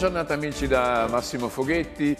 giornata amici da Massimo Foghetti,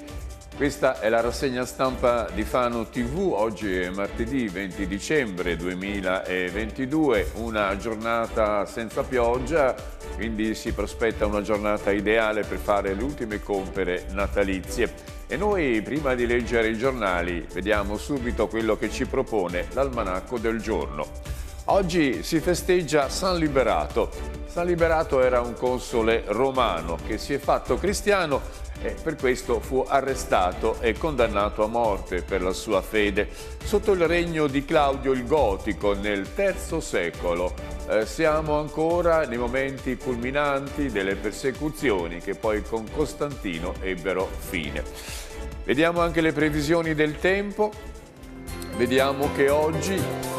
questa è la rassegna stampa di Fano TV, oggi è martedì 20 dicembre 2022, una giornata senza pioggia, quindi si prospetta una giornata ideale per fare le ultime compere natalizie. E noi prima di leggere i giornali vediamo subito quello che ci propone l'almanacco del giorno. Oggi si festeggia San Liberato. San Liberato era un console romano che si è fatto cristiano e per questo fu arrestato e condannato a morte per la sua fede sotto il regno di Claudio il Gotico nel III secolo. Eh, siamo ancora nei momenti culminanti delle persecuzioni che poi con Costantino ebbero fine. Vediamo anche le previsioni del tempo. Vediamo che oggi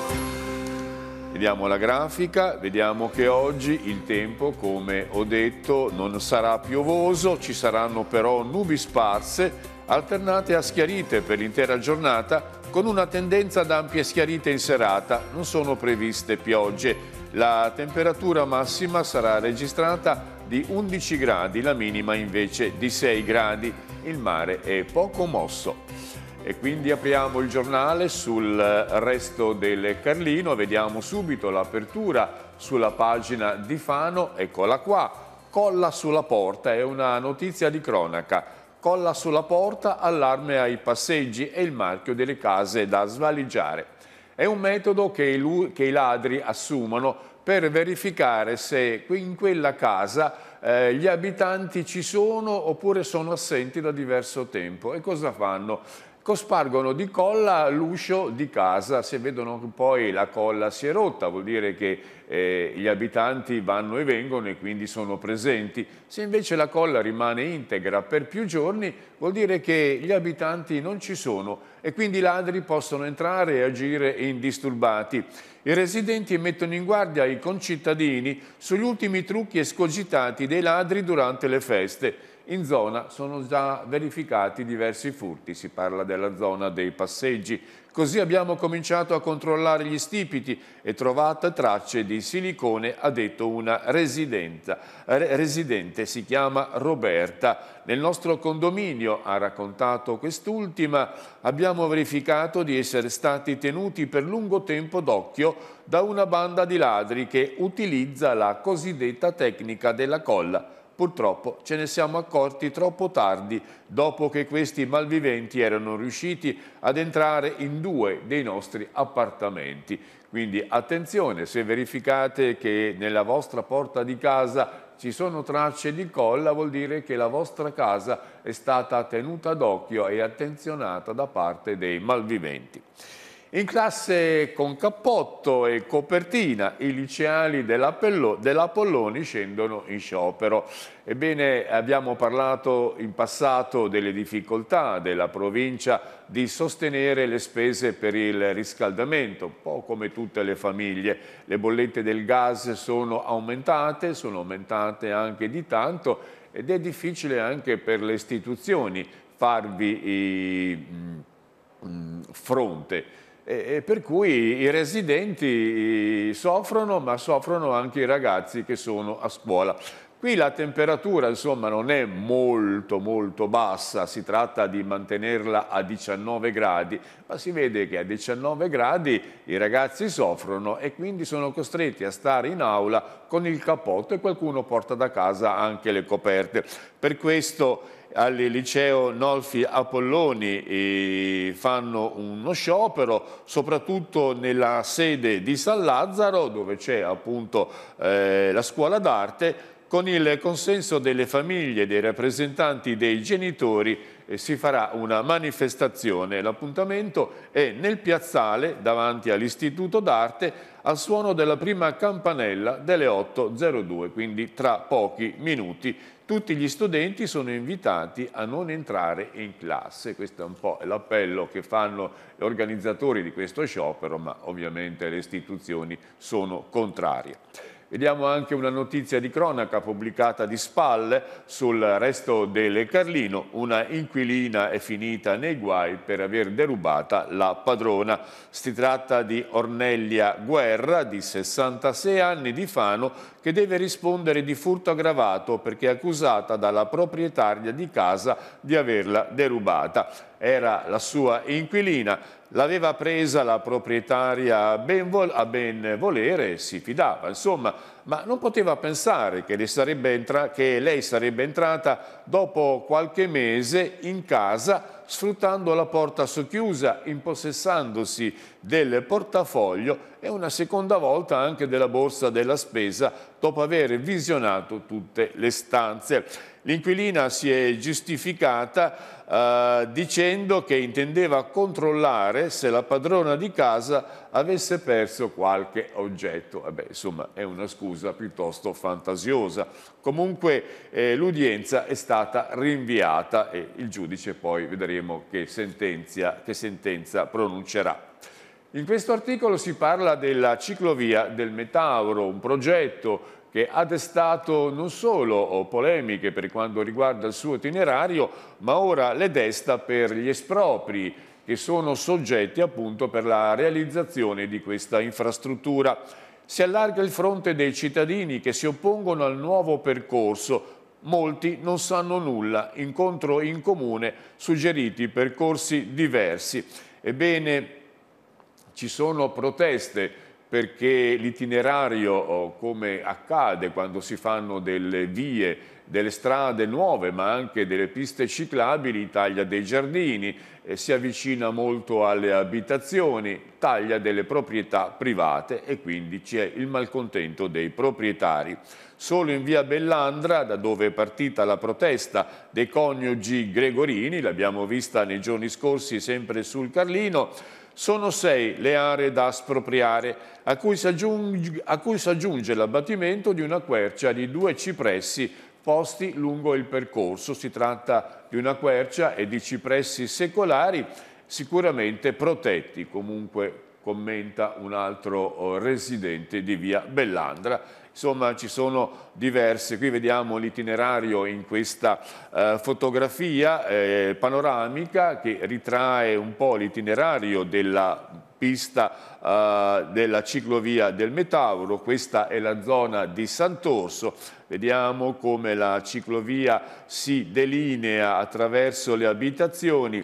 Vediamo la grafica, vediamo che oggi il tempo, come ho detto, non sarà piovoso, ci saranno però nubi sparse alternate a schiarite per l'intera giornata con una tendenza ad ampie schiarite in serata, non sono previste piogge. La temperatura massima sarà registrata di 11 gradi, la minima invece di 6 gradi. Il mare è poco mosso. E quindi apriamo il giornale sul resto del Carlino, vediamo subito l'apertura sulla pagina di Fano, eccola qua, colla sulla porta, è una notizia di cronaca, colla sulla porta, allarme ai passeggi e il marchio delle case da svaligiare. È un metodo che i, ladri assumono per verificare se in quella casa eh, gli abitanti ci sono oppure sono assenti da diverso tempo. E cosa fanno? cospargono di colla l'uscio di casa, se vedono che poi la colla si è rotta, vuol dire che eh, gli abitanti vanno e vengono e quindi sono presenti, se invece la colla rimane integra per più giorni vuol dire che gli abitanti non ci sono e quindi i ladri possono entrare e agire indisturbati. I residenti mettono in guardia i concittadini sugli ultimi trucchi escogitati dei ladri durante le feste. In zona sono già verificati diversi furti, si parla della zona dei passeggi, Così abbiamo cominciato a controllare gli stipiti e trovate tracce di silicone, ha detto una residenta. Re residente si chiama Roberta. Nel nostro condominio, ha raccontato quest'ultima, abbiamo verificato di essere stati tenuti per lungo tempo d'occhio da una banda di ladri che utilizza la cosiddetta tecnica della colla Purtroppo ce ne siamo accorti troppo tardi, dopo che questi malviventi erano riusciti ad entrare in due dei nostri appartamenti. Quindi attenzione, se verificate che nella vostra porta di casa ci sono tracce di colla, vuol dire che la vostra casa è stata tenuta d'occhio e attenzionata da parte dei malviventi. In classe con cappotto e copertina i liceali dell'Apolloni scendono in sciopero. Ebbene, abbiamo parlato in passato delle difficoltà della provincia di sostenere le spese per il riscaldamento, un po' come tutte le famiglie. Le bollette del gas sono aumentate, sono aumentate anche di tanto ed è difficile anche per le istituzioni farvi i, mh, mm, mh, mm, fronte e per cui i residenti soffrono, ma soffrono anche i ragazzi che sono a scuola. Qui la temperatura insomma non è molto molto bassa, si tratta di mantenerla a 19 gradi, ma si vede che a 19 gradi i ragazzi soffrono e quindi sono costretti a stare in aula con il cappotto e qualcuno porta da casa anche le coperte. Per questo al liceo Nolfi Apolloni eh, fanno uno sciopero, soprattutto nella sede di San Lazzaro dove c'è appunto eh, la scuola d'arte con il consenso delle famiglie dei rappresentanti dei genitori eh, si farà una manifestazione. L'appuntamento è nel piazzale davanti all'Istituto d'Arte al suono della prima campanella delle 8.02, quindi tra pochi minuti. Tutti gli studenti sono invitati a non entrare in classe. Questo è un po' l'appello che fanno gli organizzatori di questo sciopero, ma ovviamente le istituzioni sono contrarie. Vediamo anche una notizia di cronaca pubblicata di spalle sul resto delle Carlino. Una inquilina è finita nei guai per aver derubata la padrona. Si tratta di Ornelia Guerra, di 66 anni, di Fano, che deve rispondere di furto aggravato perché è accusata dalla proprietaria di casa di averla derubata. Era la sua inquilina, l'aveva presa la proprietaria a ben, a ben volere e si fidava. Insomma, ma non poteva pensare che, le che lei sarebbe entrata dopo qualche mese in casa sfruttando la porta socchiusa, impossessandosi del portafoglio e una seconda volta anche della borsa della spesa dopo aver visionato tutte le stanze. L'inquilina si è giustificata eh, dicendo che intendeva controllare se la padrona di casa avesse perso qualche oggetto. Vabbè, eh insomma, è una scusa piuttosto fantasiosa. Comunque eh, l'udienza è stata rinviata e il giudice poi vedremo che, che sentenza pronuncerà. In questo articolo si parla della ciclovia del Metauro, un progetto che ha destato non solo oh, polemiche per quanto riguarda il suo itinerario, ma ora le desta per gli espropri che sono soggetti appunto per la realizzazione di questa infrastruttura. Si allarga il fronte dei cittadini che si oppongono al nuovo percorso, molti non sanno nulla, incontro in comune, suggeriti percorsi diversi. Ebbene, ci sono proteste perché l'itinerario, oh, come accade quando si fanno delle vie, delle strade nuove, ma anche delle piste ciclabili, taglia dei giardini, eh, si avvicina molto alle abitazioni, taglia delle proprietà private e quindi c'è il malcontento dei proprietari. Solo in via Bellandra, da dove è partita la protesta dei coniugi Gregorini, l'abbiamo vista nei giorni scorsi sempre sul Carlino, sono sei le aree da espropriare, a cui si aggiunge, aggiunge l'abbattimento di una quercia di due cipressi posti lungo il percorso. Si tratta di una quercia e di cipressi secolari sicuramente protetti, comunque commenta un altro oh, residente di via Bellandra insomma ci sono diverse. Qui vediamo l'itinerario in questa eh, fotografia eh, panoramica che ritrae un po' l'itinerario della pista eh, della ciclovia del Metauro, questa è la zona di Sant'Orso, vediamo come la ciclovia si delinea attraverso le abitazioni,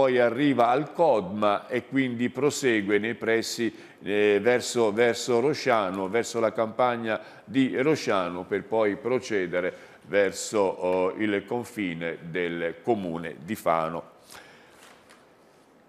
poi arriva al Codma e quindi prosegue nei pressi eh, verso, verso Rosciano, verso la campagna di Rosciano per poi procedere verso oh, il confine del comune di Fano.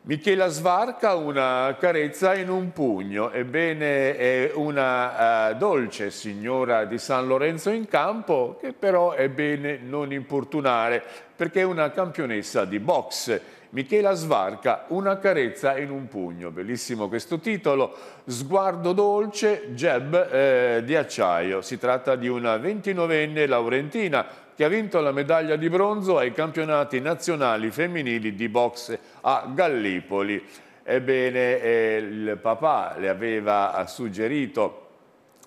Michela Svarca, una carezza in un pugno, ebbene è una uh, dolce signora di San Lorenzo in campo che però è bene non importunare perché è una campionessa di boxe Michela Svarca, Una carezza in un pugno, bellissimo questo titolo, Sguardo dolce, Jeb eh, di acciaio, si tratta di una 29enne laurentina che ha vinto la medaglia di bronzo ai campionati nazionali femminili di boxe a Gallipoli. Ebbene, eh, il papà le aveva suggerito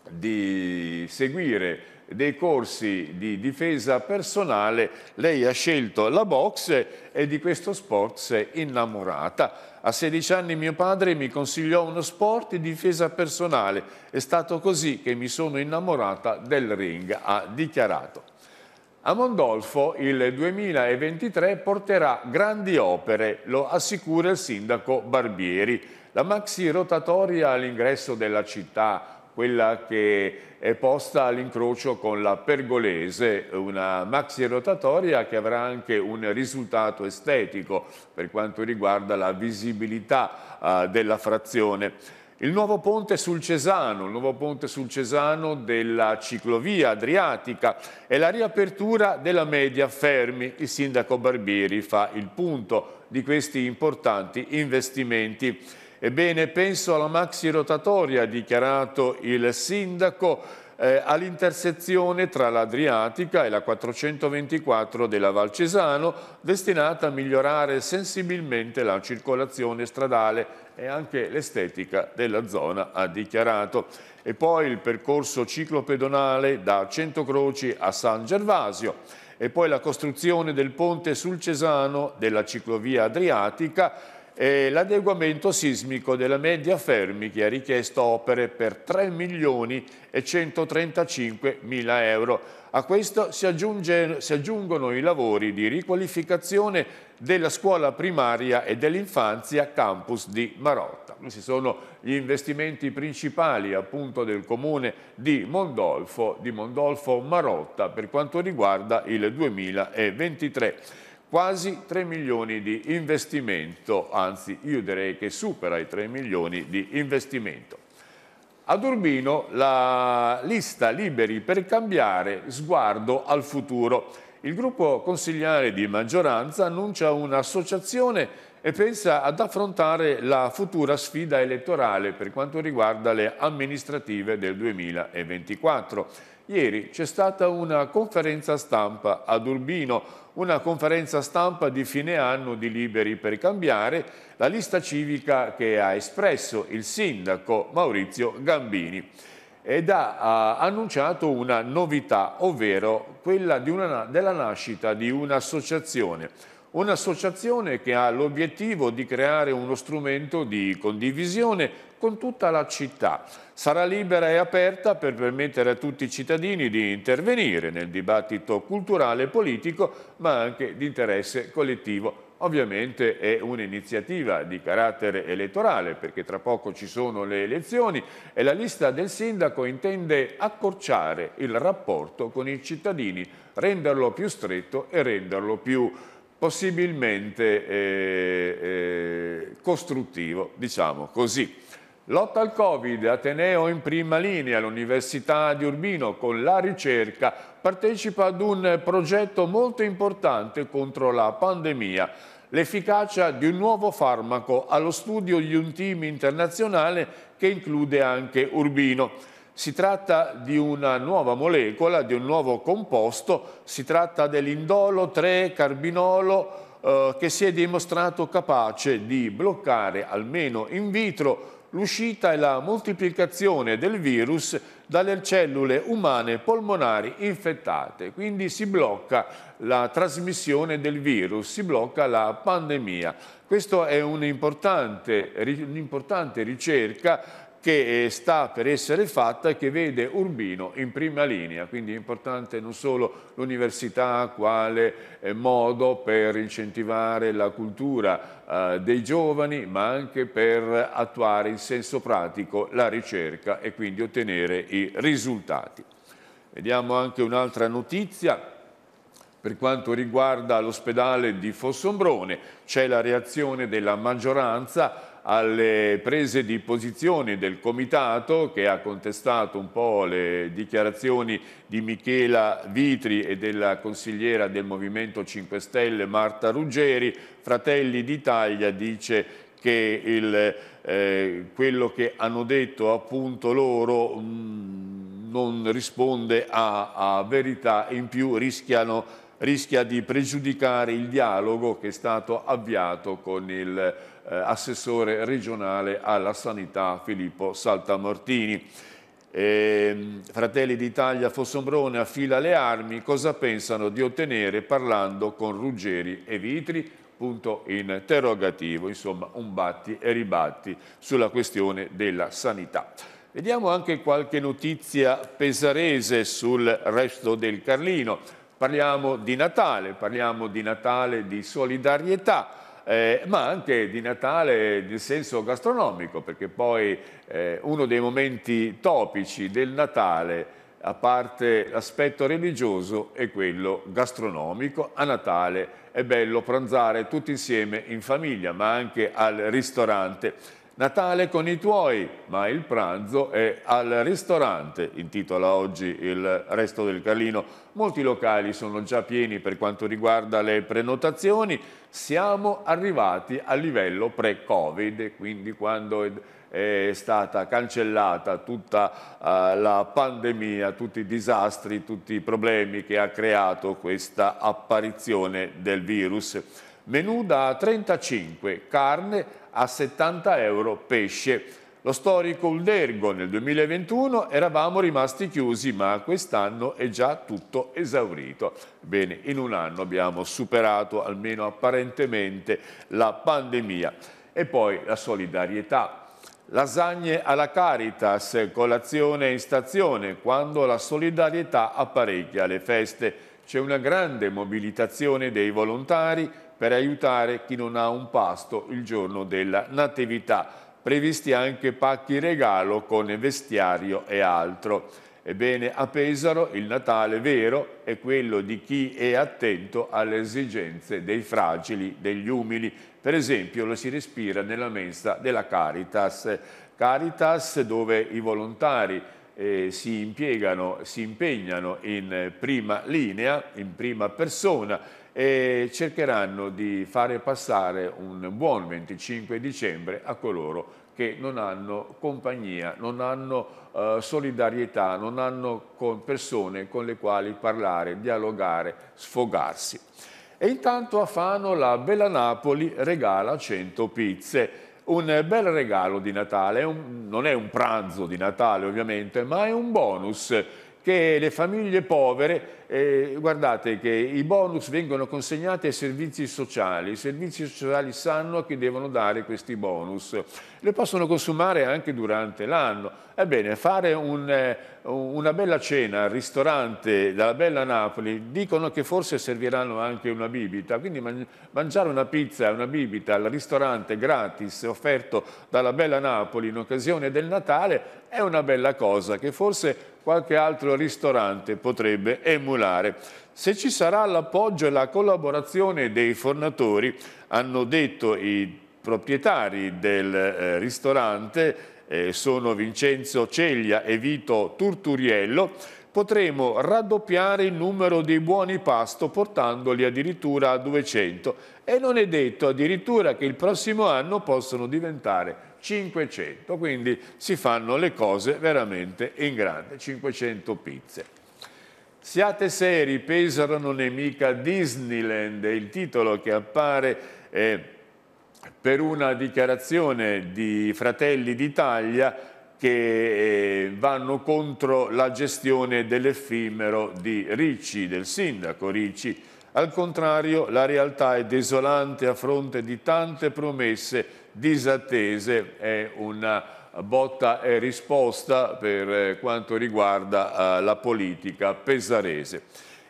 di seguire dei corsi di difesa personale, lei ha scelto la boxe e di questo sport si è innamorata. A 16 anni mio padre mi consigliò uno sport di difesa personale. È stato così che mi sono innamorata del ring, ha dichiarato. A Mondolfo il 2023 porterà grandi opere, lo assicura il sindaco Barbieri. La maxi rotatoria all'ingresso della città quella che è posta all'incrocio con la Pergolese, una maxi rotatoria che avrà anche un risultato estetico per quanto riguarda la visibilità eh, della frazione. Il nuovo ponte sul Cesano, il nuovo ponte sul Cesano della ciclovia adriatica e la riapertura della media Fermi. Il sindaco Barbieri fa il punto di questi importanti investimenti. Ebbene, penso alla maxi rotatoria, ha dichiarato il sindaco, eh, all'intersezione tra l'Adriatica e la 424 della Val Cesano, destinata a migliorare sensibilmente la circolazione stradale e anche l'estetica della zona, ha dichiarato. E poi il percorso ciclopedonale da Centocroci a San Gervasio e poi la costruzione del ponte sul Cesano della ciclovia adriatica e l'adeguamento sismico della media Fermi che ha richiesto opere per 3 milioni e 135 mila euro. A questo si, aggiunge, si aggiungono i lavori di riqualificazione della scuola primaria e dell'infanzia campus di Marotta. Questi sono gli investimenti principali appunto del comune di Mondolfo, di Mondolfo Marotta per quanto riguarda il 2023 quasi 3 milioni di investimento, anzi io direi che supera i 3 milioni di investimento. Ad Urbino la lista Liberi per cambiare sguardo al futuro. Il gruppo consigliare di maggioranza annuncia un'associazione e pensa ad affrontare la futura sfida elettorale per quanto riguarda le amministrative del 2024. Ieri c'è stata una conferenza stampa ad Urbino una conferenza stampa di fine anno di Liberi per Cambiare, la lista civica che ha espresso il sindaco Maurizio Gambini ed ha, annunciato una novità, ovvero quella una, della nascita di un'associazione Un'associazione che ha l'obiettivo di creare uno strumento di condivisione con tutta la città. Sarà libera e aperta per permettere a tutti i cittadini di intervenire nel dibattito culturale e politico, ma anche di interesse collettivo Ovviamente è un'iniziativa di carattere elettorale perché tra poco ci sono le elezioni e la lista del sindaco intende accorciare il rapporto con i cittadini, renderlo più stretto e renderlo più possibilmente eh, eh, costruttivo, diciamo così. Lotta al Covid, Ateneo in prima linea, l'Università di Urbino con la ricerca partecipa ad un progetto molto importante contro la pandemia, l'efficacia di un nuovo farmaco allo studio di un team internazionale che include anche Urbino. Si tratta di una nuova molecola, di un nuovo composto, si tratta dell'indolo 3-carbinolo eh, che si è dimostrato capace di bloccare, almeno in vitro, l'uscita e la moltiplicazione del virus dalle cellule umane polmonari infettate. Quindi si blocca la trasmissione del virus, si blocca la pandemia. Questa è un'importante un ricerca che eh, sta per essere fatta e che vede Urbino in prima linea, quindi è importante non solo l'università quale eh, modo per incentivare la cultura eh, dei giovani, ma anche per attuare in senso pratico la ricerca e quindi ottenere i risultati. Vediamo anche un'altra notizia. Per quanto riguarda l'ospedale di Fossombrone, c'è la reazione della maggioranza alle prese di posizione del Comitato che ha contestato un po' le dichiarazioni di Michela Vitri e della consigliera del Movimento 5 Stelle Marta Ruggeri. Fratelli d'Italia dice che il, eh, quello che hanno detto appunto loro mh, mm, non risponde a, a verità in più rischiano, rischia di pregiudicare il dialogo che è stato avviato con il eh, assessore regionale alla sanità Filippo Saltamortini. E, ehm, Fratelli d'Italia Fossombrone affila le armi, cosa pensano di ottenere parlando con Ruggeri e Vitri? Punto interrogativo, insomma un batti e ribatti sulla questione della sanità. Vediamo anche qualche notizia pesarese sul resto del Carlino. Parliamo di Natale, parliamo di Natale di solidarietà eh, ma anche di Natale nel senso gastronomico, perché poi eh, uno dei momenti topici del Natale, a parte l'aspetto religioso, è quello gastronomico. A Natale è bello pranzare tutti insieme in famiglia, ma anche al ristorante. Natale con i tuoi, ma il pranzo è al ristorante, intitola oggi il resto del Carlino. Molti locali sono già pieni per quanto riguarda le prenotazioni. Siamo arrivati al livello pre-Covid, quindi quando è stata cancellata tutta eh, la pandemia, tutti i disastri, tutti i problemi che ha creato questa apparizione del virus. Menù da 35, carne, a 70 euro pesce. Lo storico Uldergo nel 2021 eravamo rimasti chiusi ma quest'anno è già tutto esaurito. Bene, in un anno abbiamo superato almeno apparentemente la pandemia. E poi la solidarietà, Lasagne alla Caritas, colazione in stazione, quando la solidarietà apparecchia le feste. C'è una grande mobilitazione dei volontari per aiutare chi non ha un pasto il giorno della Natività. Previsti anche pacchi regalo con vestiario e altro. Ebbene, a Pesaro il Natale vero è quello di chi è attento alle esigenze dei fragili, degli umili. Per esempio lo si respira nella mensa della Caritas. Caritas dove i volontari eh, si impiegano, si impegnano in prima linea, in prima persona e cercheranno di fare passare un buon 25 dicembre a coloro che non hanno compagnia, non hanno eh, solidarietà, non hanno con persone con le quali parlare, dialogare, sfogarsi. E intanto a Fano la Bella Napoli regala 100 pizze. Un bel regalo di Natale, un, non è un pranzo di Natale ovviamente, ma è un bonus che le famiglie povere, eh, guardate che i bonus vengono consegnati ai servizi sociali, i servizi sociali sanno che devono dare questi bonus, le possono consumare anche durante l'anno, Ebbene, fare un, eh, una bella cena al ristorante della bella Napoli, dicono che forse serviranno anche una bibita, quindi mangiare una pizza e una bibita al ristorante gratis offerto dalla bella Napoli in occasione del Natale è una bella cosa che forse qualche altro ristorante potrebbe emulare. Se ci sarà l'appoggio e la collaborazione dei fornatori, hanno detto i proprietari del eh, ristorante, eh, sono Vincenzo Ceglia e Vito Turturiello, potremo raddoppiare il numero dei buoni pasto portandoli addirittura a 200 e non è detto addirittura che il prossimo anno possono diventare 500, quindi si fanno le cose veramente in grande, 500 pizze. Siate seri, Pesaro non è mica Disneyland, è il titolo che appare eh, per una dichiarazione di Fratelli d'Italia che eh, vanno contro la gestione dell'effimero di Ricci, del sindaco Ricci. Al contrario, la realtà è desolante a fronte di tante promesse disattese. È una botta e risposta per eh, quanto riguarda eh, la politica pesarese.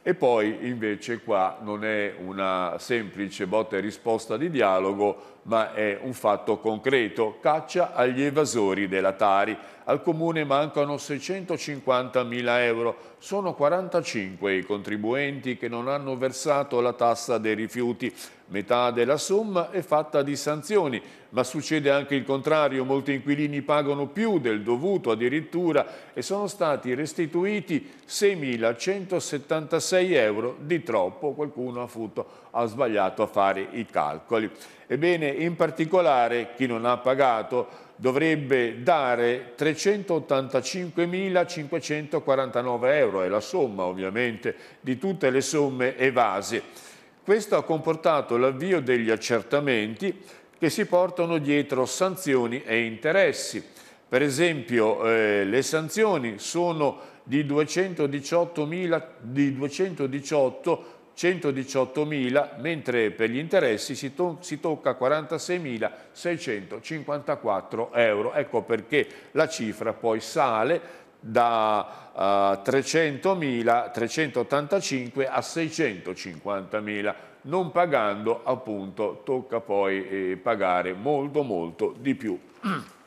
E poi invece qua non è una semplice botta e risposta di dialogo, ma è un fatto concreto, caccia agli evasori della Tari al Comune mancano 650.000 euro. Sono 45 i contribuenti che non hanno versato la tassa dei rifiuti. Metà della somma è fatta di sanzioni, ma succede anche il contrario. Molti inquilini pagano più del dovuto addirittura e sono stati restituiti 6.176 euro di troppo. Qualcuno ha sbagliato a fare i calcoli. Ebbene, in particolare chi non ha pagato dovrebbe dare 385.549 euro, è la somma ovviamente di tutte le somme evase. Questo ha comportato l'avvio degli accertamenti che si portano dietro sanzioni e interessi. Per esempio eh, le sanzioni sono di 218.000, di 218 118.000, mentre per gli interessi si, to si tocca 46.654 euro. Ecco perché la cifra poi sale da uh, eh, 300.000, a 650.000, non pagando appunto tocca poi eh, pagare molto molto di più.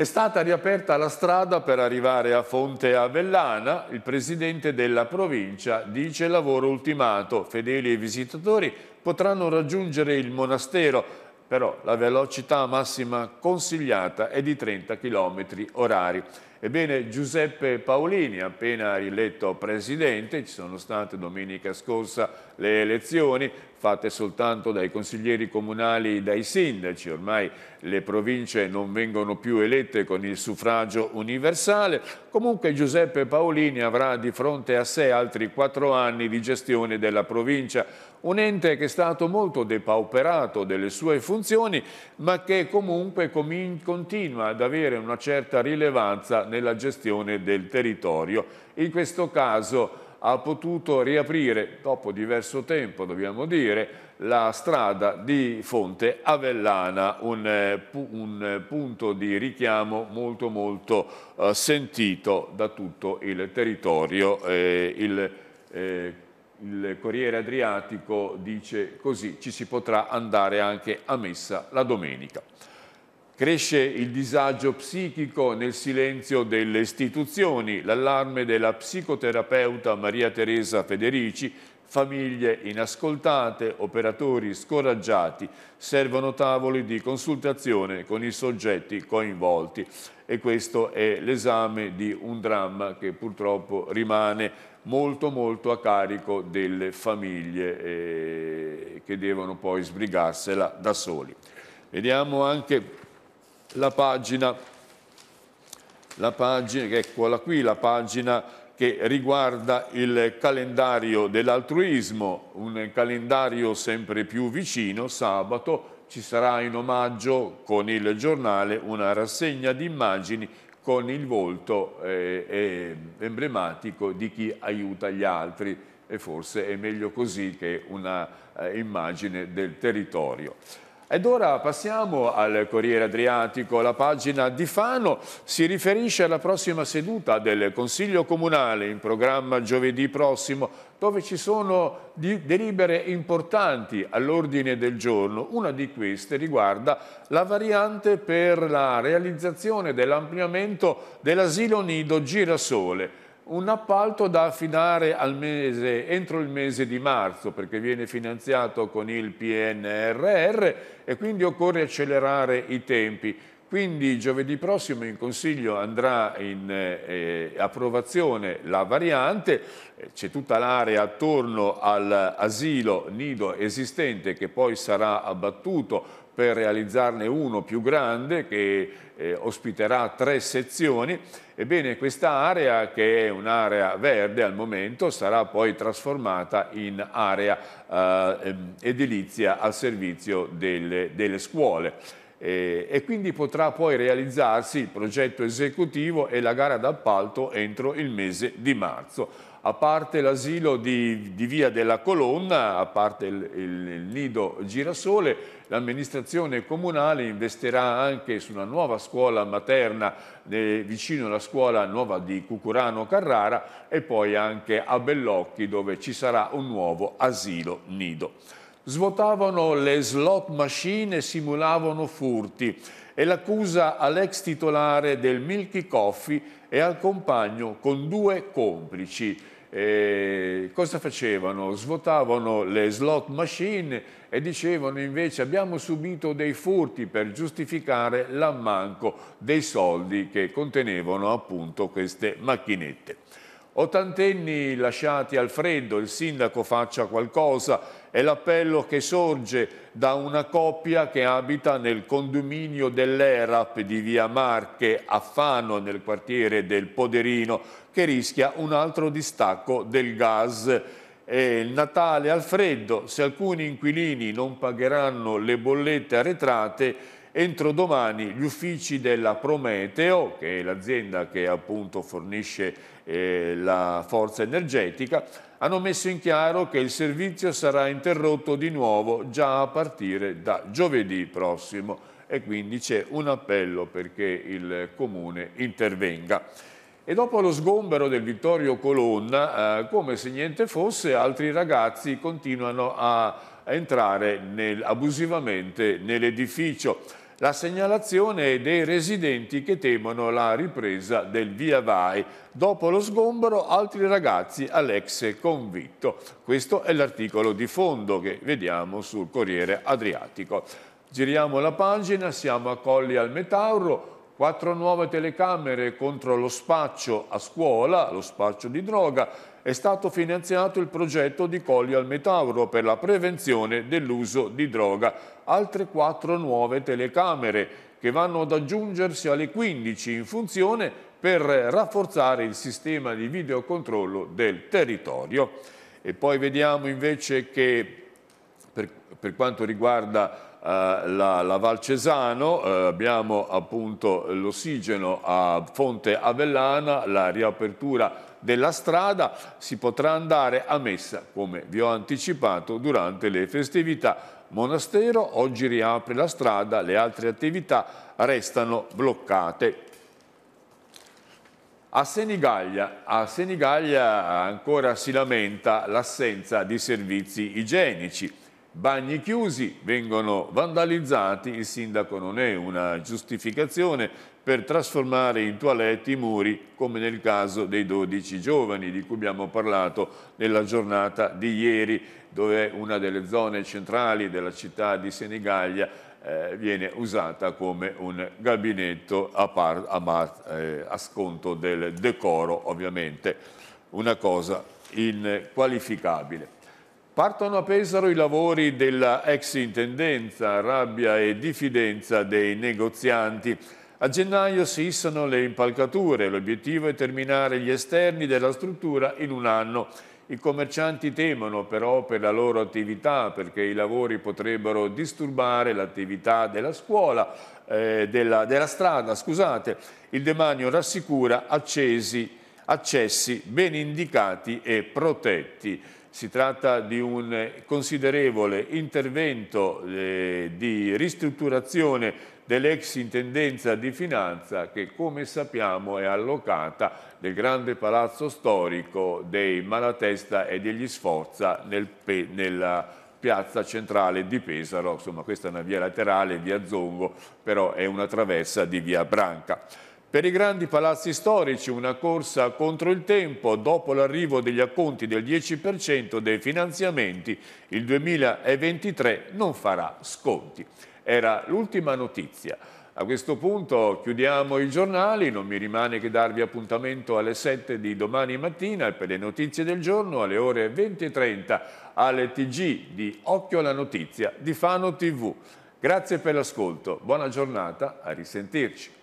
È stata riaperta la strada per arrivare a Fonte Avellana. Il presidente della provincia dice lavoro ultimato. Fedeli e visitatori potranno raggiungere il monastero, però la velocità massima consigliata è di 30 km orari. Ebbene, Giuseppe Paolini, appena riletto presidente, ci sono state domenica scorsa le elezioni, fatte soltanto dai consiglieri comunali, dai sindaci, ormai le province non vengono più elette con il suffragio universale, comunque Giuseppe Paolini avrà di fronte a sé altri quattro anni di gestione della provincia, un ente che è stato molto depauperato delle sue funzioni, ma che comunque continua ad avere una certa rilevanza nella gestione del territorio. In questo caso ha potuto riaprire, dopo diverso tempo dobbiamo dire, la strada di Fonte Avellana, un, un punto di richiamo molto molto eh, sentito da tutto il territorio. Eh, il, eh, il Corriere Adriatico dice così, ci si potrà andare anche a messa la domenica. Cresce il disagio psichico nel silenzio delle istituzioni, l'allarme della psicoterapeuta Maria Teresa Federici, famiglie inascoltate, operatori scoraggiati, servono tavoli di consultazione con i soggetti coinvolti. E questo è l'esame di un dramma che purtroppo rimane molto molto a carico delle famiglie eh, che devono poi sbrigarsela da soli. Vediamo anche la pagina, la pagina, eccola qui, la pagina che riguarda il calendario dell'altruismo, un calendario sempre più vicino, sabato ci sarà in omaggio con il giornale una rassegna di immagini con il volto eh, eh, emblematico di chi aiuta gli altri e forse è meglio così che una eh, immagine del territorio. Ed ora passiamo al Corriere Adriatico. La pagina di Fano si riferisce alla prossima seduta del Consiglio Comunale in programma giovedì prossimo dove ci sono delibere importanti all'ordine del giorno. Una di queste riguarda la variante per la realizzazione dell'ampliamento dell'asilo nido Girasole un appalto da affidare al mese, entro il mese di marzo, perché viene finanziato con il PNRR e quindi occorre accelerare i tempi. Quindi giovedì prossimo in Consiglio andrà in eh, approvazione la variante, eh, c'è tutta l'area attorno all'asilo nido esistente che poi sarà abbattuto per realizzarne uno più grande che eh, ospiterà tre sezioni. Ebbene, questa area, che è un'area verde al momento, sarà poi trasformata in area eh, ehm, edilizia al servizio delle, delle scuole. Eh, e quindi potrà poi realizzarsi il progetto esecutivo e la gara d'appalto entro il mese di marzo a parte l'asilo di, di, Via della Colonna, a parte il, il, il nido girasole, l'amministrazione comunale investirà anche su una nuova scuola materna eh, vicino alla scuola nuova di Cucurano Carrara e poi anche a Bellocchi dove ci sarà un nuovo asilo nido. Svuotavano le slot machine e simulavano furti e l'accusa all'ex titolare del Milky Coffee e al compagno con due complici. E cosa facevano? Svuotavano le slot machine e dicevano invece abbiamo subito dei furti per giustificare l'ammanco dei soldi che contenevano appunto queste macchinette. Ottantenni lasciati al freddo, il sindaco faccia qualcosa, è l'appello che sorge da una coppia che abita nel condominio dell'ERAP di via Marche a Fano, nel quartiere del Poderino, che rischia un altro distacco del gas. E il Natale al freddo, se alcuni inquilini non pagheranno le bollette arretrate, Entro domani gli uffici della Prometeo, che è l'azienda che appunto fornisce eh, la forza energetica, hanno messo in chiaro che il servizio sarà interrotto di nuovo già a partire da giovedì prossimo e quindi c'è un appello perché il Comune intervenga. E dopo lo sgombero del Vittorio Colonna, eh, come se niente fosse, altri ragazzi continuano a entrare nel, abusivamente nell'edificio la segnalazione dei residenti che temono la ripresa del via vai. Dopo lo sgombero altri ragazzi all'ex convitto. Questo è l'articolo di fondo che vediamo sul Corriere Adriatico. Giriamo la pagina, siamo a Colli al Metauro, quattro nuove telecamere contro lo spaccio a scuola, lo spaccio di droga, è stato finanziato il progetto di Colli al Metauro per la prevenzione dell'uso di droga. Altre quattro nuove telecamere che vanno ad aggiungersi alle 15 in funzione per rafforzare il sistema di videocontrollo del territorio. E poi vediamo invece che per, per quanto riguarda Uh, la, la Val Cesano, uh, abbiamo appunto l'ossigeno a Fonte Avellana, la riapertura della strada si potrà andare a messa, come vi ho anticipato, durante le festività. Monastero oggi riapre la strada, le altre attività restano bloccate. A Senigallia, a Senigallia ancora si lamenta l'assenza di servizi igienici bagni chiusi vengono vandalizzati, il sindaco non è una giustificazione per trasformare in toilette i muri come nel caso dei 12 giovani di cui abbiamo parlato nella giornata di ieri dove una delle zone centrali della città di Senigallia eh, viene usata come un gabinetto a, par, a, eh, a sconto del decoro ovviamente, una cosa inqualificabile. Partono a Pesaro i lavori della ex intendenza, rabbia e diffidenza dei negozianti. A gennaio si issano le impalcature, l'obiettivo è terminare gli esterni della struttura in un anno. I commercianti temono però per la loro attività perché i lavori potrebbero disturbare l'attività della scuola, eh, della, della, strada. Scusate. Il demanio rassicura accesi, accessi ben indicati e protetti. Si tratta di un considerevole intervento eh, di ristrutturazione dell'ex intendenza di finanza che come sappiamo è allocata nel grande palazzo storico dei Malatesta e degli Sforza nel, nella piazza centrale di Pesaro, insomma questa è una via laterale, via Zongo, però è una traversa di via Branca. Per i grandi palazzi storici una corsa contro il tempo dopo l'arrivo degli acconti del 10% dei finanziamenti il 2023 non farà sconti. Era l'ultima notizia. A questo punto chiudiamo i giornali, non mi rimane che darvi appuntamento alle 7 di domani mattina e per le notizie del giorno alle ore 20.30 alle TG di Occhio alla Notizia di Fano TV. Grazie per l'ascolto, buona giornata, a risentirci.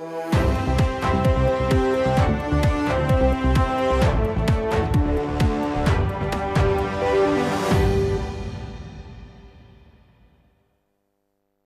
Música